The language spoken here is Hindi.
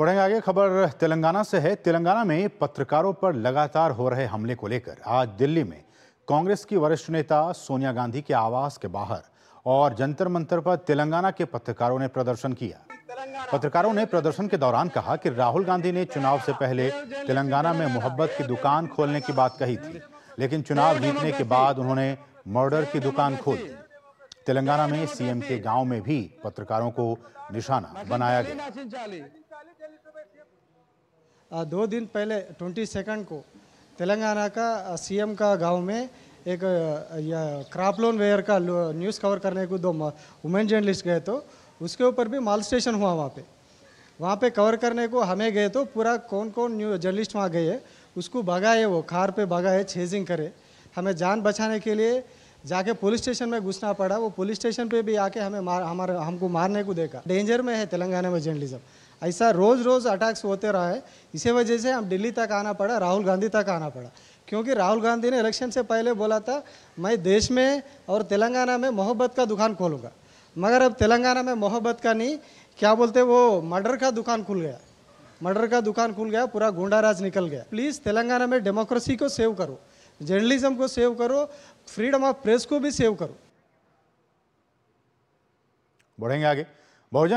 बढ़ेंगे आगे खबर तेलंगाना से है तेलंगाना में पत्रकारों पर लगातार हो रहे हमले को लेकर आज दिल्ली में कांग्रेस की वरिष्ठ नेता सोनिया गांधी के आवास के बाहर और जंतर मंतर पर तेलंगाना के पत्रकारों ने प्रदर्शन किया पत्रकारों ने प्रदर्शन के दौरान कहा कि राहुल गांधी ने चुनाव से पहले तेलंगाना में मोहब्बत की दुकान खोलने की बात कही थी लेकिन चुनाव जीतने के बाद उन्होंने मर्डर की दुकान खोल दी तेलंगाना में सीएम के गांव में भी पत्रकारों को निशाना बनाया गया दो दिन पहले ट्वेंटी सेकंड को तेलंगाना का सीएम का गांव में एक क्राप लोन वेयर का न्यूज़ कवर करने को दो वुमेन जर्नलिस्ट गए तो उसके ऊपर भी माल स्टेशन हुआ वहाँ पे वहाँ पे कवर करने को हमें गए तो पूरा कौन कौन न्यू जर्नलिस्ट वहाँ गए उसको भगाए वो कार पे भगाए छेजिंग करे हमें जान बचाने के लिए जाके पुलिस स्टेशन में घुसना पड़ा वो पुलिस स्टेशन पे भी आके हमें मार हमारे हमको मारने को देखा डेंजर में है तेलंगाना में जर्नलिज्म ऐसा रोज़ रोज़ अटैक्स होते रहा है इसी वजह से हम दिल्ली तक आना पड़ा राहुल गांधी तक आना पड़ा क्योंकि राहुल गांधी ने इलेक्शन से पहले बोला था मैं देश में और तेलंगाना में मोहब्बत का दुकान खोलूँगा मगर अब तेलंगाना में मोहब्बत का नहीं क्या बोलते वो मर्डर का दुकान खुल गया मर्डर का दुकान खुल गया पूरा गुंडा राज निकल गया प्लीज़ तेलंगाना में डेमोक्रेसी को सेव करो जर्नलिज्म को सेव करो फ्रीडम ऑफ प्रेस को भी सेव करो बढ़ेंगे आगे बहुजन